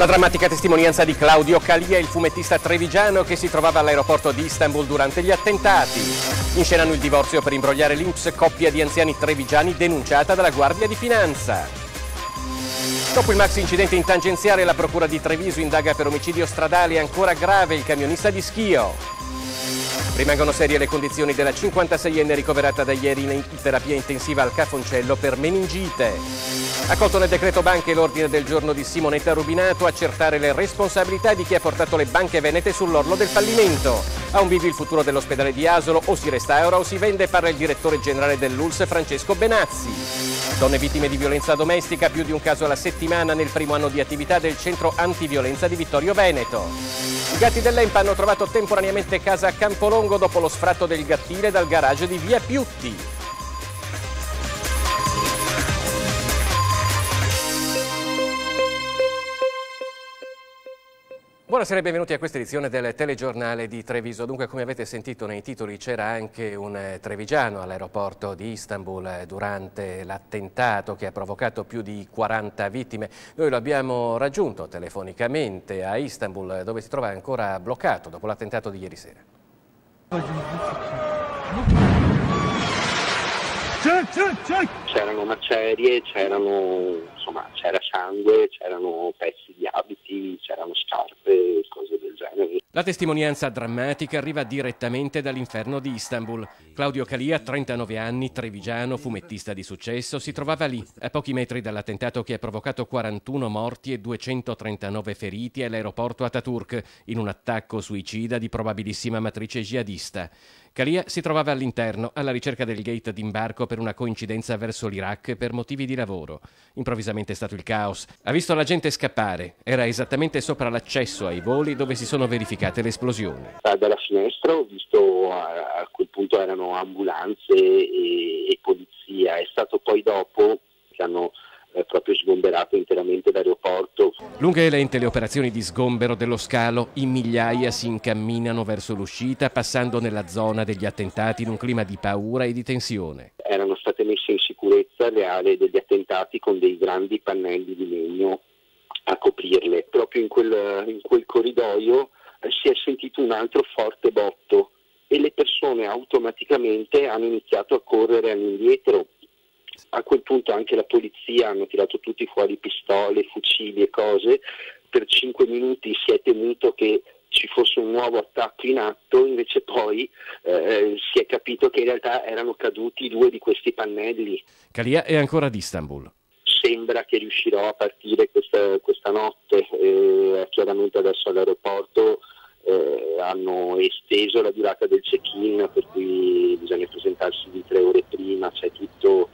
La drammatica testimonianza di Claudio Calia, il fumettista trevigiano che si trovava all'aeroporto di Istanbul durante gli attentati. In Inscenano il divorzio per imbrogliare l'Inps, coppia di anziani trevigiani denunciata dalla Guardia di Finanza. Dopo il maxi incidente in tangenziale, la procura di Treviso indaga per omicidio stradale ancora grave il camionista di Schio. Rimangono serie le condizioni della 56enne ricoverata da ieri in terapia intensiva al Cafoncello per meningite. Accolto nel decreto banche l'ordine del giorno di Simonetta Rubinato accertare le responsabilità di chi ha portato le banche venete sull'orlo del fallimento. A un bivio il futuro dell'ospedale di Asolo o si restaura o si vende, parla il direttore generale dell'ULS Francesco Benazzi. Donne vittime di violenza domestica, più di un caso alla settimana nel primo anno di attività del centro antiviolenza di Vittorio Veneto. I gatti dell'Empa hanno trovato temporaneamente casa a Campolongo dopo lo sfratto del gattile dal garage di Via Piutti. Buonasera e benvenuti a questa edizione del telegiornale di Treviso. Dunque, come avete sentito nei titoli, c'era anche un eh, trevigiano all'aeroporto di Istanbul eh, durante l'attentato che ha provocato più di 40 vittime. Noi lo abbiamo raggiunto telefonicamente a Istanbul, dove si trova ancora bloccato dopo l'attentato di ieri sera. C'erano macerie, c'erano, insomma, c'era sangue, c'erano pezzi di abiti, c'erano scarpe, cose del genere. La testimonianza drammatica arriva direttamente dall'inferno di Istanbul. Claudio Calia, 39 anni, trevigiano, fumettista di successo, si trovava lì, a pochi metri dall'attentato che ha provocato 41 morti e 239 feriti all'aeroporto Ataturk, in un attacco suicida di probabilissima matrice jihadista. Calia si trovava all'interno, alla ricerca del gate d'imbarco per una coincidenza verso l'Iraq per motivi di lavoro. Improvvisamente è stato il caos. Ha visto la gente scappare. Era esattamente sopra l'accesso ai voli dove si sono verificate le esplosioni. Dalla finestra ho visto a quel punto erano ambulanze e, e polizia. È stato poi dopo che hanno proprio sgomberato interamente l'aeroporto. Lunghe e lente le operazioni di sgombero dello scalo, in migliaia si incamminano verso l'uscita, passando nella zona degli attentati in un clima di paura e di tensione. Erano state messe in sicurezza le aree degli attentati con dei grandi pannelli di legno a coprirle. Proprio in quel, in quel corridoio eh, si è sentito un altro forte botto e le persone automaticamente hanno iniziato a correre all'indietro a quel punto anche la polizia hanno tirato tutti fuori pistole, fucili e cose, per cinque minuti si è temuto che ci fosse un nuovo attacco in atto, invece poi eh, si è capito che in realtà erano caduti due di questi pannelli. Calia è ancora ad Istanbul. Sembra che riuscirò a partire questa, questa notte, eh, chiaramente adesso all'aeroporto eh, hanno esteso la durata del check-in, per cui bisogna presentarsi di tre ore prima, c'è tutto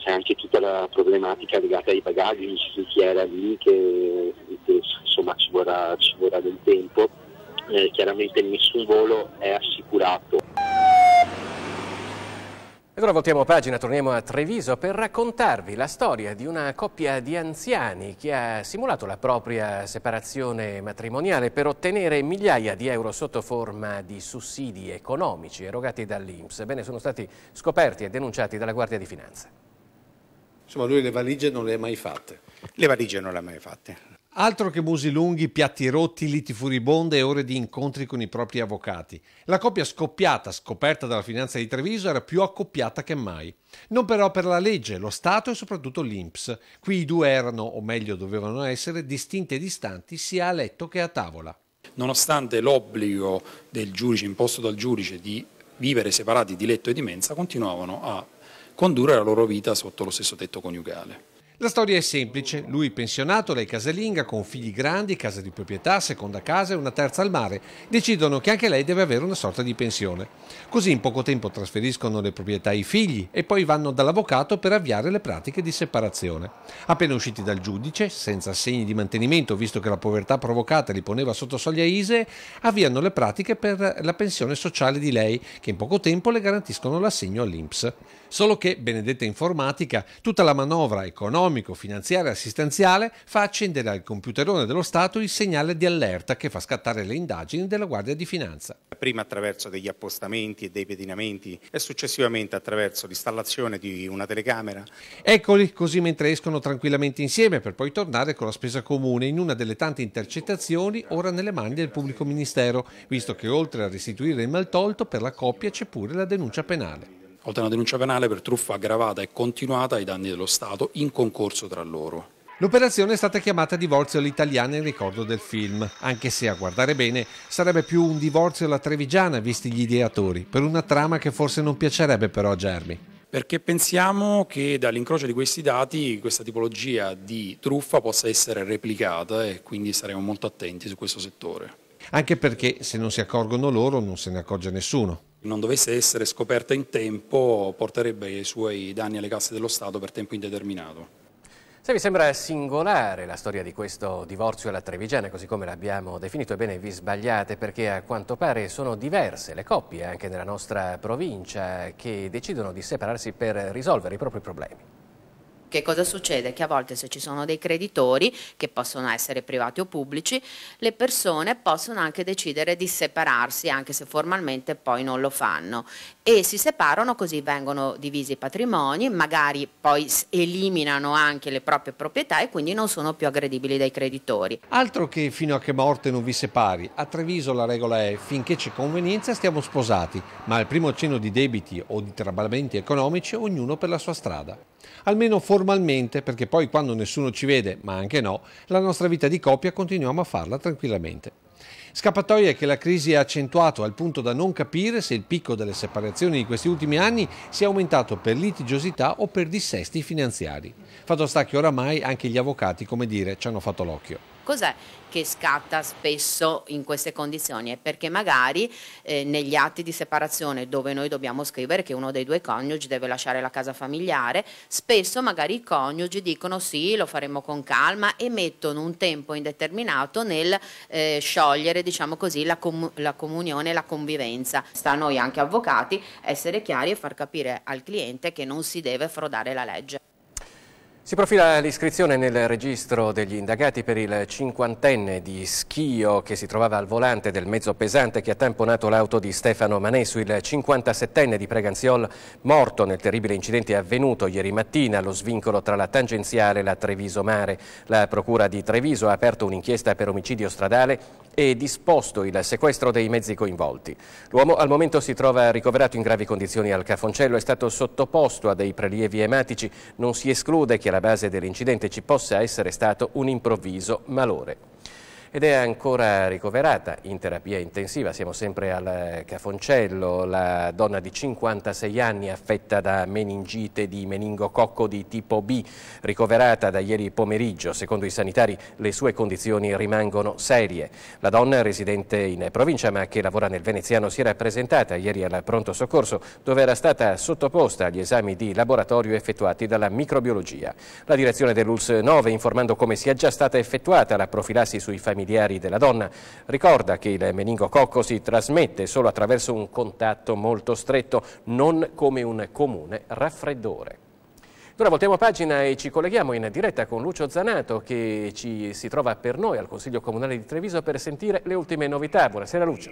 c'è anche tutta la problematica legata ai bagagli, chi era lì, che, che insomma ci vorrà, ci vorrà del tempo. Eh, chiaramente nessun volo è assicurato. E ora voltiamo pagina, torniamo a Treviso per raccontarvi la storia di una coppia di anziani che ha simulato la propria separazione matrimoniale per ottenere migliaia di euro sotto forma di sussidi economici erogati dall'Inps. Bene, sono stati scoperti e denunciati dalla Guardia di Finanza. Insomma, lui le valigie non le ha mai fatte. Le valigie non le ha mai fatte. Altro che musi lunghi, piatti rotti, liti furibonde e ore di incontri con i propri avvocati. La coppia scoppiata, scoperta dalla finanza di Treviso, era più accoppiata che mai. Non però per la legge, lo Stato e soprattutto l'Inps. Qui i due erano, o meglio dovevano essere, distinti e distanti sia a letto che a tavola. Nonostante l'obbligo del giudice imposto dal giudice di vivere separati di letto e di mensa, continuavano a condurre la loro vita sotto lo stesso tetto coniugale. La storia è semplice, lui pensionato, lei casalinga, con figli grandi, casa di proprietà, seconda casa e una terza al mare. Decidono che anche lei deve avere una sorta di pensione. Così in poco tempo trasferiscono le proprietà ai figli e poi vanno dall'avvocato per avviare le pratiche di separazione. Appena usciti dal giudice, senza segni di mantenimento visto che la povertà provocata li poneva sotto soglia ISE, avviano le pratiche per la pensione sociale di lei, che in poco tempo le garantiscono l'assegno all'Inps. Solo che, benedetta informatica, tutta la manovra economico-finanziaria assistenziale fa accendere al computerone dello Stato il segnale di allerta che fa scattare le indagini della Guardia di Finanza. Prima attraverso degli appostamenti e dei pedinamenti e successivamente attraverso l'installazione di una telecamera. Eccoli così mentre escono tranquillamente insieme per poi tornare con la spesa comune in una delle tante intercettazioni ora nelle mani del pubblico ministero, visto che oltre a restituire il maltolto per la coppia c'è pure la denuncia penale oltre a una denuncia penale per truffa aggravata e continuata ai danni dello Stato in concorso tra loro. L'operazione è stata chiamata divorzio all'italiana in ricordo del film, anche se a guardare bene sarebbe più un divorzio alla trevigiana visti gli ideatori, per una trama che forse non piacerebbe però a Germi. Perché pensiamo che dall'incrocio di questi dati questa tipologia di truffa possa essere replicata e quindi saremo molto attenti su questo settore. Anche perché se non si accorgono loro non se ne accorge nessuno non dovesse essere scoperta in tempo porterebbe i suoi danni alle casse dello Stato per tempo indeterminato. Se vi sembra singolare la storia di questo divorzio alla Trevigiana, così come l'abbiamo definito, ebbene vi sbagliate perché a quanto pare sono diverse le coppie anche nella nostra provincia che decidono di separarsi per risolvere i propri problemi. Che cosa succede? Che a volte se ci sono dei creditori, che possono essere privati o pubblici, le persone possono anche decidere di separarsi, anche se formalmente poi non lo fanno. E si separano così vengono divisi i patrimoni, magari poi eliminano anche le proprie proprietà e quindi non sono più aggredibili dai creditori. Altro che fino a che morte non vi separi, a Treviso la regola è finché c'è convenienza stiamo sposati, ma al primo cenno di debiti o di traballati economici, ognuno per la sua strada almeno formalmente, perché poi quando nessuno ci vede, ma anche no, la nostra vita di coppia continuiamo a farla tranquillamente. Scappatoie che la crisi ha accentuato al punto da non capire se il picco delle separazioni di questi ultimi anni sia aumentato per litigiosità o per dissesti finanziari. Fatto sta che oramai anche gli avvocati, come dire, ci hanno fatto l'occhio. Cos'è che scatta spesso in queste condizioni? È perché magari eh, negli atti di separazione dove noi dobbiamo scrivere che uno dei due coniugi deve lasciare la casa familiare, spesso magari i coniugi dicono sì, lo faremo con calma e mettono un tempo indeterminato nel eh, sciogliere diciamo così, la, com la comunione la convivenza. Sta a noi anche avvocati essere chiari e far capire al cliente che non si deve frodare la legge. Si profila l'iscrizione nel registro degli indagati per il cinquantenne di Schio che si trovava al volante del mezzo pesante che ha tamponato l'auto di Stefano Manessu, il 57enne di Preganziol, morto nel terribile incidente avvenuto ieri mattina allo svincolo tra la tangenziale e la Treviso Mare. La procura di Treviso ha aperto un'inchiesta per omicidio stradale e disposto il sequestro dei mezzi coinvolti. L'uomo al momento si trova ricoverato in gravi condizioni al Cafoncello, è stato sottoposto a dei prelievi ematici. Non si esclude che alla base dell'incidente ci possa essere stato un improvviso malore ed è ancora ricoverata in terapia intensiva. Siamo sempre al Cafoncello, la donna di 56 anni affetta da meningite di meningococco di tipo B, ricoverata da ieri pomeriggio. Secondo i sanitari le sue condizioni rimangono serie. La donna residente in provincia ma che lavora nel veneziano si era presentata ieri al pronto soccorso dove era stata sottoposta agli esami di laboratorio effettuati dalla microbiologia. La direzione dell'ULS 9 informando come sia già stata effettuata la profilassi sui familiari familiari della donna. Ricorda che il meningococco si trasmette solo attraverso un contatto molto stretto, non come un comune raffreddore. Ora voltiamo pagina e ci colleghiamo in diretta con Lucio Zanato che ci, si trova per noi al Consiglio Comunale di Treviso per sentire le ultime novità. Buonasera Lucio.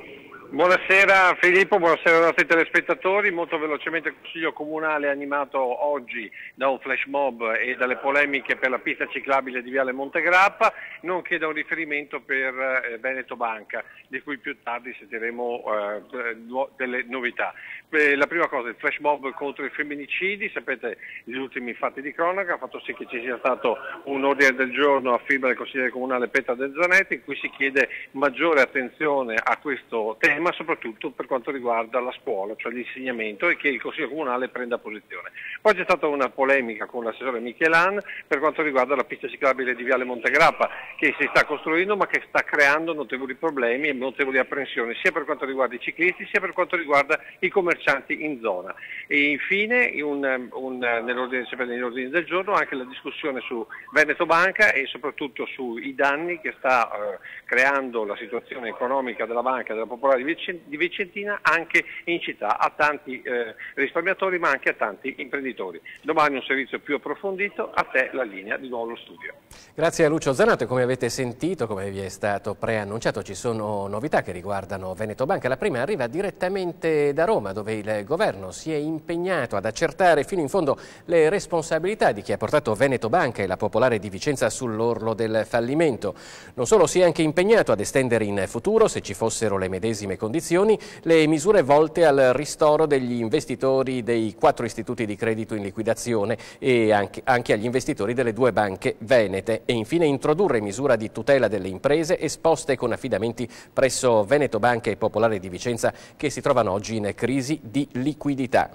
Buonasera Filippo, buonasera ai nostri telespettatori. Molto velocemente il Consiglio Comunale è animato oggi da un flash mob e dalle polemiche per la pista ciclabile di Viale Montegrappa, nonché da un riferimento per eh, Veneto Banca, di cui più tardi sentiremo eh, delle novità. Eh, la prima cosa, il flash mob contro i femminicidi, sapete gli ultimi fatti di cronaca, ha fatto sì che ci sia stato un ordine del giorno a firma del Consigliere Comunale Petra De Zanetti in cui si chiede maggiore attenzione a questo tema eh, ma soprattutto per quanto riguarda la scuola, cioè l'insegnamento e che il Consiglio Comunale prenda posizione. Poi c'è stata una polemica con l'assessore Michelan per quanto riguarda la pista ciclabile di Viale Montegrappa che si sta costruendo ma che sta creando notevoli problemi e notevoli apprensioni sia per quanto riguarda i ciclisti sia per quanto riguarda i commercianti in zona. E infine nell'ordine, nell'ordine del giorno anche la discussione su Veneto Banca e soprattutto sui danni che sta eh, creando la situazione economica della banca e della popolare di di Vicentina anche in città a tanti eh, risparmiatori ma anche a tanti imprenditori. Domani un servizio più approfondito, a te la linea, di nuovo lo studio. Grazie a Lucio Zanato, come avete sentito, come vi è stato preannunciato, ci sono novità che riguardano Veneto Banca. La prima arriva direttamente da Roma, dove il governo si è impegnato ad accertare fino in fondo le responsabilità di chi ha portato Veneto Banca e la Popolare di Vicenza sull'orlo del fallimento. Non solo si è anche impegnato ad estendere in futuro, se ci fossero le medesime condizioni le misure volte al ristoro degli investitori dei quattro istituti di credito in liquidazione e anche, anche agli investitori delle due banche venete e infine introdurre misura di tutela delle imprese esposte con affidamenti presso Veneto Banca e Popolare di Vicenza che si trovano oggi in crisi di liquidità.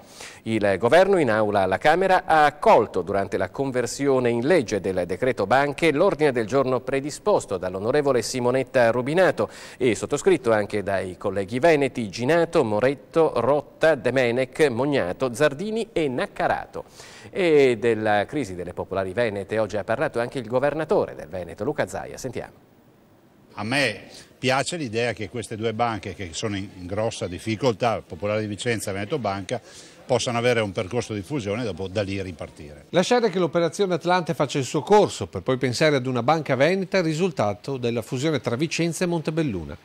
Il governo in aula alla Camera ha accolto durante la conversione in legge del decreto banche l'ordine del giorno predisposto dall'onorevole Simonetta Rubinato e sottoscritto anche dai colleghi colleghi veneti Ginato, Moretto, Rotta, Demenec, Mognato, Zardini e Naccarato. E della crisi delle popolari venete oggi ha parlato anche il governatore del Veneto, Luca Zaia. Sentiamo. A me piace l'idea che queste due banche che sono in grossa difficoltà, Popolare di Vicenza e Veneto Banca, possano avere un percorso di fusione e dopo da lì ripartire. Lasciare che l'operazione Atlante faccia il suo corso per poi pensare ad una banca veneta il risultato della fusione tra Vicenza e Montebelluna.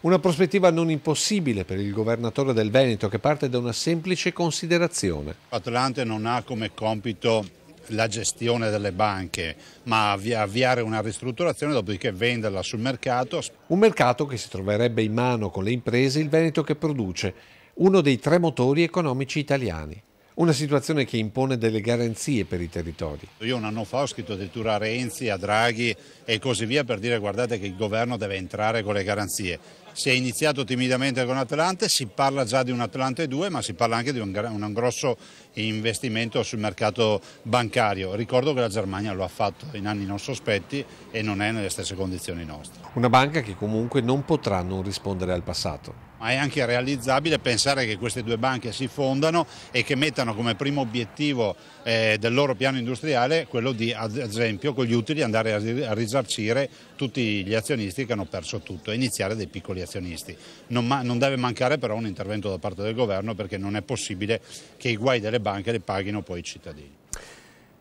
Una prospettiva non impossibile per il governatore del Veneto che parte da una semplice considerazione. Atlante non ha come compito la gestione delle banche, ma avviare una ristrutturazione dopodiché venderla sul mercato. Un mercato che si troverebbe in mano con le imprese il Veneto che produce, uno dei tre motori economici italiani. Una situazione che impone delle garanzie per i territori. Io un anno fa ho scritto addirittura a Renzi, a Draghi e così via per dire guardate che il governo deve entrare con le garanzie. Si è iniziato timidamente con Atlante, si parla già di un Atlante 2 ma si parla anche di un, un grosso investimento sul mercato bancario. Ricordo che la Germania lo ha fatto in anni non sospetti e non è nelle stesse condizioni nostre. Una banca che comunque non potrà non rispondere al passato. Ma è anche realizzabile pensare che queste due banche si fondano e che mettano come primo obiettivo eh, del loro piano industriale quello di, ad esempio, con gli utili andare a, risarcire tutti gli azionisti che hanno perso tutto, e iniziare dai piccoli azionisti. Non, ma, non deve mancare però un intervento da parte del governo perché non è possibile che i guai delle banche le paghino poi i cittadini.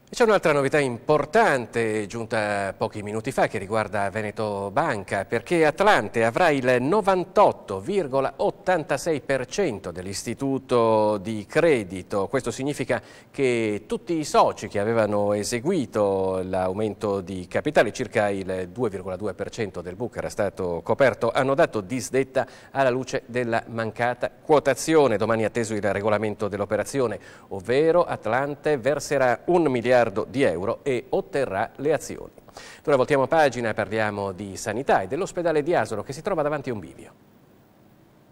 C'è un'altra novità importante giunta pochi minuti fa che riguarda Veneto Banca perché Atlante avrà il 98,86% dell'istituto di credito. Questo significa che tutti i soci che avevano eseguito l'aumento di capitale, circa il 2,2% del book era stato coperto, hanno dato disdetta alla luce della mancata quotazione. Domani atteso il regolamento dell'operazione, ovvero Atlante verserà un miliardo miliardo di euro e otterrà le azioni. Ora voltiamo pagina parliamo di sanità e dell'ospedale di Asolo che si trova davanti a un bivio.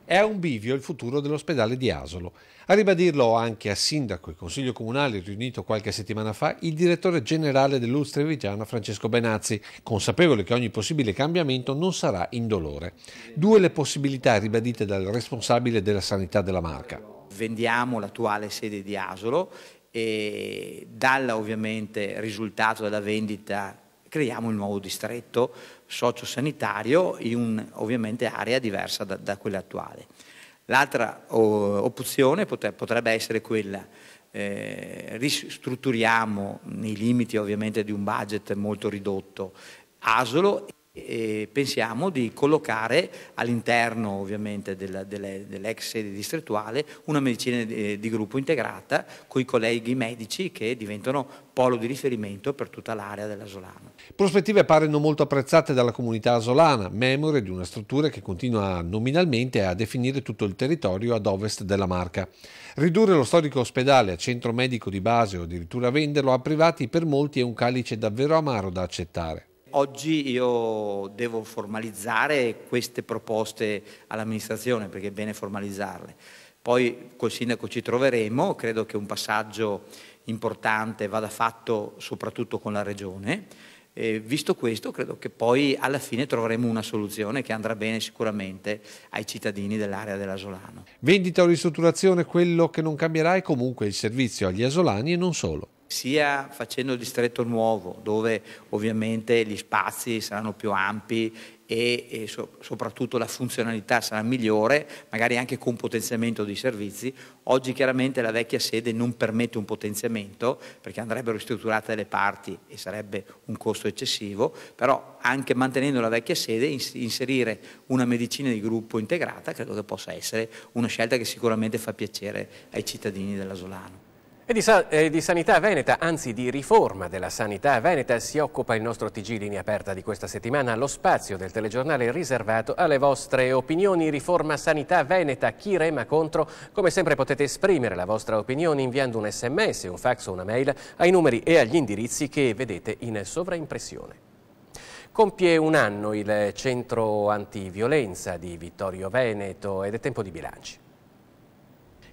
È un bivio il futuro dell'ospedale di Asolo. A ribadirlo anche a sindaco e consiglio comunale riunito qualche settimana fa il direttore generale dell'Ulz Trevigiana Francesco Benazzi, consapevole che ogni possibile cambiamento non sarà indolore. Due le possibilità ribadite dal responsabile della sanità della marca vendiamo l'attuale sede di Asolo e dal ovviamente risultato della vendita creiamo il nuovo distretto sociosanitario in un, area diversa da, da quella attuale. L'altra opzione potrebbe essere quella, eh, ristrutturiamo nei limiti ovviamente di un budget molto ridotto Asolo e pensiamo di collocare all'interno ovviamente dell'ex sede distrettuale una medicina eh, di gruppo integrata con i colleghi medici che diventano polo di riferimento per tutta l'area della Solana. Prospettive paiono molto apprezzate dalla comunità asolana, memore di una struttura che continua nominalmente a definire tutto il territorio ad ovest della Marca. Ridurre lo storico ospedale a centro medico di base o addirittura venderlo a privati per molti è un calice davvero amaro da accettare oggi io devo formalizzare queste proposte all'amministrazione perché è bene formalizzarle. Poi col sindaco ci troveremo, credo che un passaggio importante vada fatto soprattutto con la regione. E visto questo, credo che poi alla fine troveremo una soluzione che andrà bene sicuramente ai cittadini dell'area dell'Asolano. Vendita o ristrutturazione, quello che non cambierà è comunque il servizio agli asolani e non solo sia facendo il distretto nuovo, dove ovviamente gli spazi saranno più ampi e, e so, soprattutto la funzionalità sarà migliore, magari anche con potenziamento dei servizi. Oggi chiaramente la vecchia sede non permette un potenziamento perché andrebbero ristrutturate le parti e sarebbe un costo eccessivo, però anche mantenendo la vecchia sede inserire una medicina di gruppo integrata credo che possa essere una scelta che sicuramente fa piacere ai cittadini dell'Asolano. E di, eh, di, sanità veneta, anzi di riforma della sanità veneta, si occupa il nostro TG Linea Aperta di questa settimana, lo spazio del telegiornale riservato alle vostre opinioni. Riforma sanità veneta, chi rema contro? Come sempre potete esprimere la vostra opinione inviando un sms, un fax o una mail ai numeri e agli indirizzi che vedete in sovraimpressione. Compie un anno il centro antiviolenza di Vittorio Veneto ed è tempo di bilanci.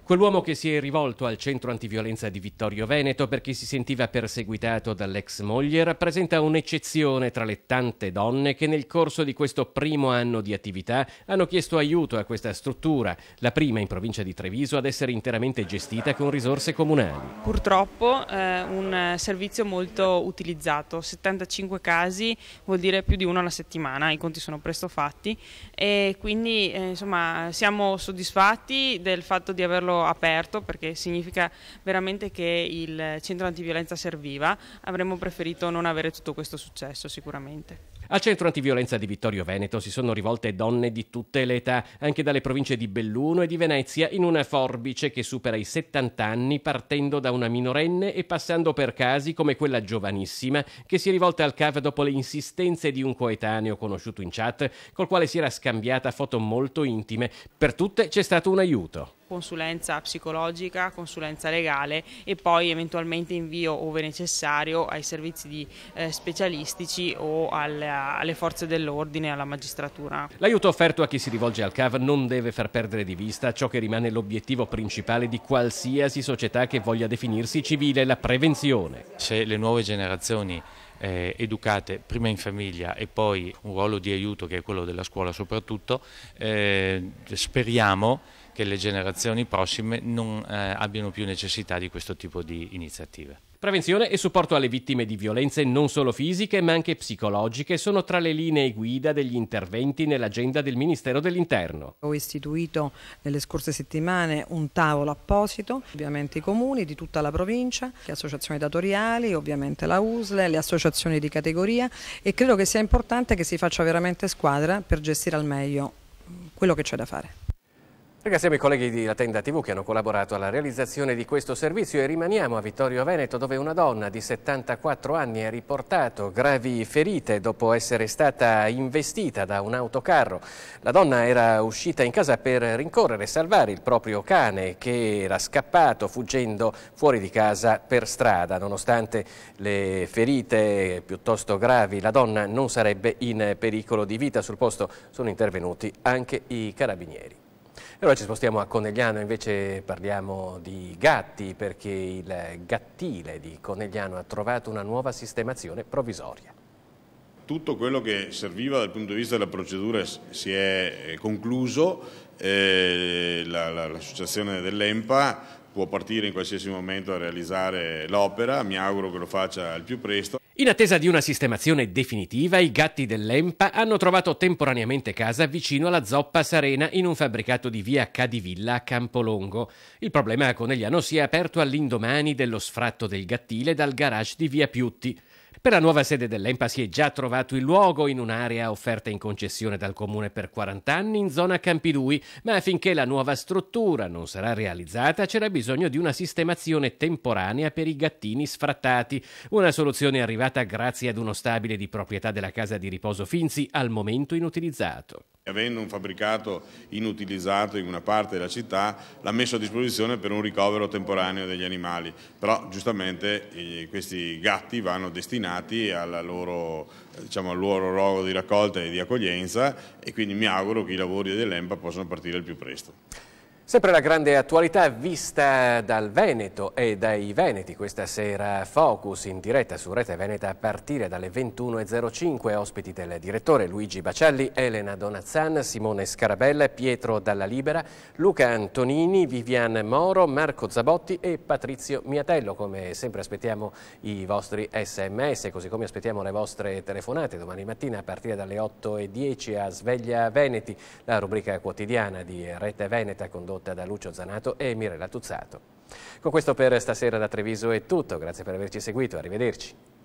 Quell'uomo che si è rivolto al centro antiviolenza di Vittorio Veneto perché si sentiva perseguitato dall'ex moglie rappresenta un'eccezione tra le tante donne che nel corso di questo primo anno di attività hanno chiesto aiuto a questa struttura, la prima in provincia di Treviso ad essere interamente gestita con risorse comunali. Purtroppo eh, un servizio molto utilizzato, 75 casi vuol dire più di uno alla settimana, i conti sono presto fatti e quindi eh, insomma siamo soddisfatti del fatto di averlo titolo aperto perché significa veramente che il centro antiviolenza serviva, avremmo preferito non avere tutto questo successo sicuramente. Al centro antiviolenza di Vittorio Veneto si sono rivolte donne di tutte le età, anche dalle province di Belluno e di Venezia, in una forbice che supera i 70 anni partendo da una minorenne e passando per casi come quella giovanissima che si è rivolta al CAV dopo le insistenze di un coetaneo conosciuto in chat col quale si era scambiata foto molto intime. Per tutte c'è stato un aiuto consulenza psicologica, consulenza legale e poi eventualmente invio, ove necessario, ai servizi di, eh, specialistici o alle, alle forze dell'ordine alla magistratura. L'aiuto offerto a chi si rivolge al CAV non deve far perdere di vista ciò che rimane l'obiettivo principale di qualsiasi società che voglia definirsi civile, la prevenzione. Se le nuove generazioni eh, educate prima in famiglia e poi un ruolo di aiuto che è quello della scuola soprattutto, eh, speriamo che le generazioni prossime non eh, abbiano più necessità di questo tipo di iniziative. Prevenzione e supporto alle vittime di violenze non solo fisiche ma anche psicologiche sono tra le linee guida degli interventi nell'agenda del Ministero dell'Interno. Ho istituito nelle scorse settimane un tavolo apposito, ovviamente i comuni di tutta la provincia, le associazioni datoriali, ovviamente la USLE, le associazioni di categoria e credo che sia importante che si faccia veramente squadra per gestire al meglio mm, quello che c'è da fare. Ringraziamo i colleghi di La Tenda TV che hanno collaborato alla realizzazione di questo servizio e rimaniamo a Vittorio Veneto dove una donna di 74 anni ha riportato gravi ferite dopo essere stata investita da un autocarro. La donna era uscita in casa per rincorrere e salvare il proprio cane che era scappato fuggendo fuori di casa per strada. Nonostante le ferite piuttosto gravi la donna non sarebbe in pericolo di vita. Sul posto sono intervenuti anche i carabinieri. E ora ci spostiamo a Conegliano, invece parliamo di gatti perché il gattile di Conegliano ha trovato una nuova sistemazione provvisoria. Tutto quello che serviva dal punto di vista della procedura si è eh, concluso, eh, l'associazione la, dell'EMPA può partire in qualsiasi momento a realizzare l'opera, mi auguro che lo faccia al più presto. In attesa di una sistemazione definitiva, i gatti dell'Empa hanno trovato temporaneamente casa vicino alla zoppa Sarena in un fabbricato di via Cadivilla a Campolongo. Il problema a Conegliano si è aperto all'indomani dello sfratto del gattile dal garage di via Piutti. Per la nuova sede dell'EMPA si è già trovato il luogo in un'area offerta in concessione dal comune per 40 anni in zona Campidui, ma finché la nuova struttura non sarà realizzata c'era bisogno di una sistemazione temporanea per i gattini sfrattati, una soluzione arrivata grazie ad uno stabile di proprietà della casa di riposo Finzi al momento inutilizzato. Avendo un fabbricato inutilizzato in una parte della città, l'ha messo a disposizione per un ricovero temporaneo degli animali, però giustamente questi gatti vanno destinati loro, diciamo, al loro rogo di raccolta e di accoglienza e quindi mi auguro che i lavori dell'EMPA possano partire il più presto. Sempre la grande attualità vista dal Veneto e dai Veneti. Questa sera Focus in diretta su Rete Veneta a partire dalle 21.05. Ospiti del direttore Luigi Bacelli, Elena Donazzan, Simone Scarabella, Pietro Dalla Libera, Luca Antonini, Vivian Moro, Marco Zabotti e Patrizio Miatello. Come sempre aspettiamo i vostri sms, così come aspettiamo le vostre telefonate domani mattina a partire dalle 8.10 a Sveglia Veneti, la rubrica quotidiana di Rete Veneta condotta condotta da Lucio Zanato e Mirella Tuzzato. Con questo per stasera da Treviso è tutto, grazie per averci seguito, arrivederci.